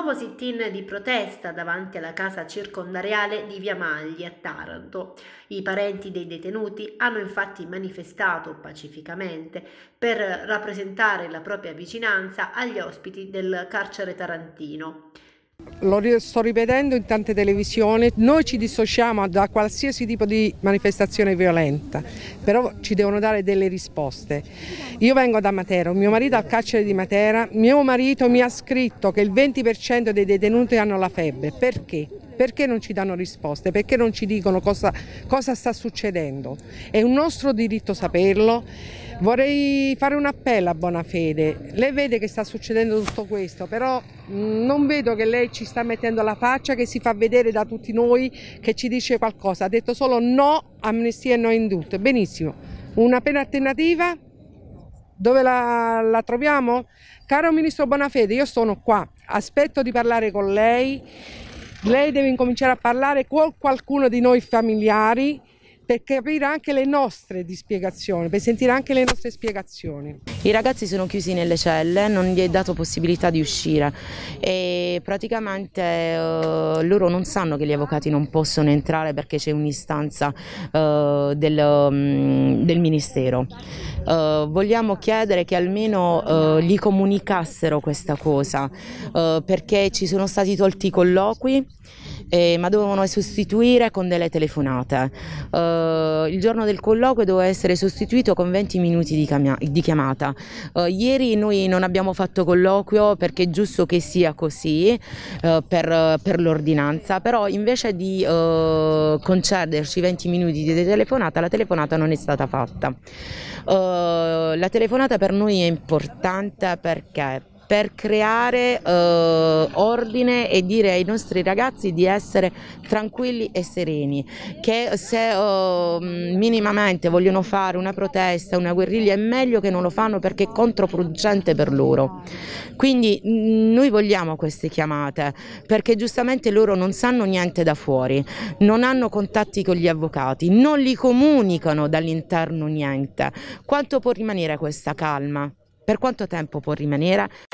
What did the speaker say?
nuovo sit-in di protesta davanti alla casa circondariale di Via Magli a Taranto. I parenti dei detenuti hanno infatti manifestato pacificamente per rappresentare la propria vicinanza agli ospiti del carcere tarantino. Lo sto ripetendo in tante televisioni, noi ci dissociamo da qualsiasi tipo di manifestazione violenta, però ci devono dare delle risposte. Io vengo da Matera, mio marito è al carcere di Matera, mio marito mi ha scritto che il 20% dei detenuti hanno la febbre, perché? Perché non ci danno risposte? Perché non ci dicono cosa, cosa sta succedendo? È un nostro diritto saperlo Vorrei fare un appello a Bonafede. Lei vede che sta succedendo tutto questo, però mm, non vedo che lei ci sta mettendo la faccia, che si fa vedere da tutti noi, che ci dice qualcosa. Ha detto solo no amnistia e no indulto. Benissimo. Una pena alternativa? Dove la, la troviamo? Caro Ministro Bonafede, io sono qua, aspetto di parlare con lei. Lei deve incominciare a parlare con qualcuno di noi familiari per capire anche le nostre dispiegazioni, per sentire anche le nostre spiegazioni. I ragazzi sono chiusi nelle celle, non gli è dato possibilità di uscire e praticamente eh, loro non sanno che gli avvocati non possono entrare perché c'è un'istanza eh, del, mm, del, Ministero. Eh, vogliamo chiedere che almeno eh, gli comunicassero questa cosa eh, perché ci sono stati tolti i colloqui eh, ma dovevano sostituire con delle telefonate eh, il giorno del colloquio doveva essere sostituito con 20 minuti di, di chiamata. Eh, ieri noi non abbiamo fatto colloquio perché è giusto che sia così eh, per, per l'ordinanza, però invece di eh, concederci 20 minuti di telefonata, la telefonata non è stata fatta. Eh, la telefonata per noi è importante perché per creare eh, ordine e dire ai nostri ragazzi di essere tranquilli e sereni, che se eh, minimamente vogliono fare una protesta, una guerriglia, è meglio che non lo fanno perché è controproducente per loro. Quindi noi vogliamo queste chiamate perché giustamente loro non sanno niente da fuori, non hanno contatti con gli avvocati, non li comunicano dall'interno niente. Quanto può rimanere questa calma? per quanto tempo può rimanere,